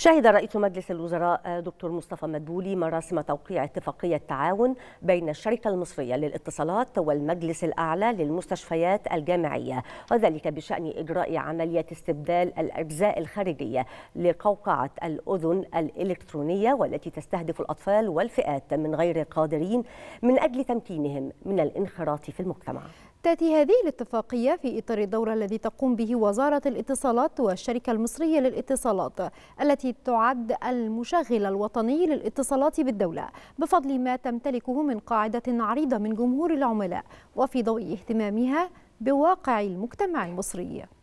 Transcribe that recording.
شهد رئيس مجلس الوزراء دكتور مصطفى مدبولي مراسم توقيع اتفاقية تعاون بين الشركة المصرية للاتصالات والمجلس الأعلى للمستشفيات الجامعية وذلك بشأن إجراء عملية استبدال الأجزاء الخارجية لقوقعة الأذن الإلكترونية والتي تستهدف الأطفال والفئات من غير قادرين من أجل تمكينهم من الانخراط في المجتمع تأتي هذه الاتفاقية في إطار الدورة الذي تقوم به وزارة الاتصالات والشركة المصرية للاتصالات التي تعد المشغل الوطني للاتصالات بالدولة بفضل ما تمتلكه من قاعدة عريضة من جمهور العملاء وفي ضوء اهتمامها بواقع المجتمع المصري